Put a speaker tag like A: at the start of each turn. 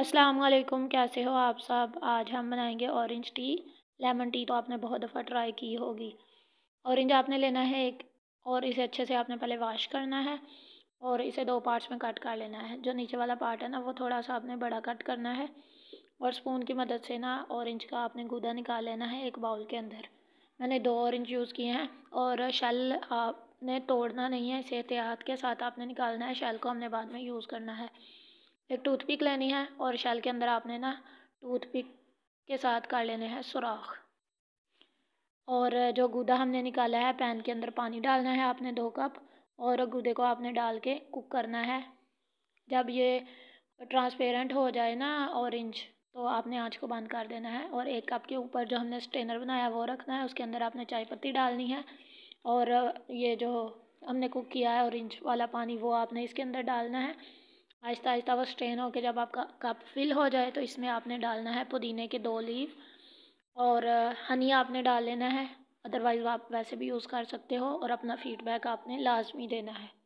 A: अस्सलाम वालेकुम कैसे हो आप सब आज हम बनाएंगे ऑरेंज टी लेमन टी तो आपने बहुत दफ़ा ट्राई की होगी ऑरेंज आपने लेना है एक और इसे अच्छे से आपने पहले वाश करना है और इसे दो पार्ट्स में कट कर लेना है जो नीचे वाला पार्ट है ना वो थोड़ा सा आपने बड़ा कट करना है और स्पून की मदद से ना ऑरेंज का आपने गूदा निकाल लेना है एक बाउल के अंदर मैंने दो ऑरेंज यूज़ किए हैं और शेल आपने तोड़ना नहीं है इसे एहतियात के साथ आपने निकालना है शेल को हमने बाद में यूज़ करना है एक टूथ पिक लेनी है और शैल के अंदर आपने ना टूथ पिक के साथ कर लेने हैं सुराख और जो गूदा हमने निकाला है पैन के अंदर पानी डालना है आपने दो कप और गूदे को आपने डाल के कुक करना है जब ये ट्रांसपेरेंट हो जाए ना ऑरेंज तो आपने आँच को बंद कर देना है और एक कप के ऊपर जो हमने स्ट्रेनर बनाया वो रखना है उसके अंदर आपने चाय पत्ती डालनी है और ये जो हमने कुक किया है ऑरेंज वाला पानी वो आपने इसके अंदर डालना है आहिस्ता आहिस्ता वो स्ट्रेन होकर जब आपका कप फिल हो जाए तो इसमें आपने डालना है पुदीने के दो लीव और हनी आपने डाल लेना है अदरवाइज़ आप वैसे भी यूज़ कर सकते हो और अपना फ़ीडबैक आपने लाजमी देना है